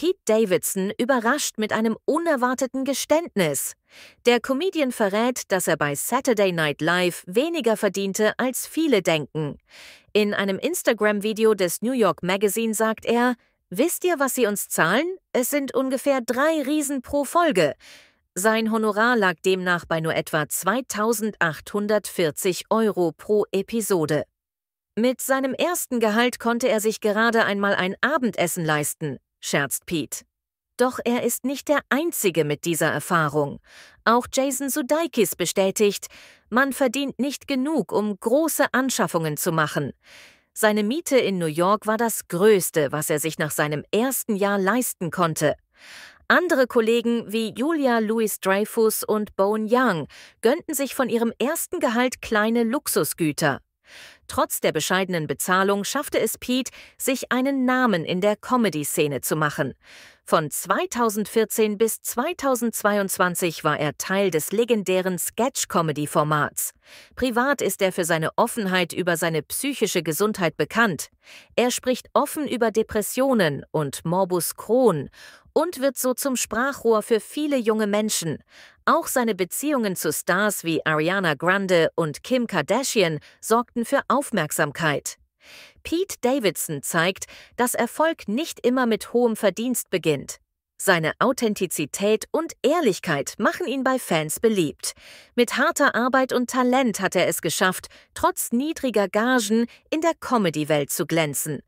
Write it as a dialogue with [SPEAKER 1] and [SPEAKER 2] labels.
[SPEAKER 1] Pete Davidson überrascht mit einem unerwarteten Geständnis. Der Comedian verrät, dass er bei Saturday Night Live weniger verdiente, als viele denken. In einem Instagram-Video des New York Magazine sagt er, Wisst ihr, was sie uns zahlen? Es sind ungefähr drei Riesen pro Folge. Sein Honorar lag demnach bei nur etwa 2840 Euro pro Episode. Mit seinem ersten Gehalt konnte er sich gerade einmal ein Abendessen leisten scherzt Pete. Doch er ist nicht der Einzige mit dieser Erfahrung. Auch Jason Sudeikis bestätigt, man verdient nicht genug, um große Anschaffungen zu machen. Seine Miete in New York war das Größte, was er sich nach seinem ersten Jahr leisten konnte. Andere Kollegen wie Julia Louis Dreyfus und Bowen Young gönnten sich von ihrem ersten Gehalt kleine Luxusgüter. Trotz der bescheidenen Bezahlung schaffte es Pete, sich einen Namen in der Comedy-Szene zu machen. Von 2014 bis 2022 war er Teil des legendären Sketch-Comedy-Formats. Privat ist er für seine Offenheit über seine psychische Gesundheit bekannt. Er spricht offen über Depressionen und Morbus Crohn und wird so zum Sprachrohr für viele junge Menschen. Auch seine Beziehungen zu Stars wie Ariana Grande und Kim Kardashian sorgten für Aufmerksamkeit. Pete Davidson zeigt, dass Erfolg nicht immer mit hohem Verdienst beginnt. Seine Authentizität und Ehrlichkeit machen ihn bei Fans beliebt. Mit harter Arbeit und Talent hat er es geschafft, trotz niedriger Gagen in der Comedy-Welt zu glänzen.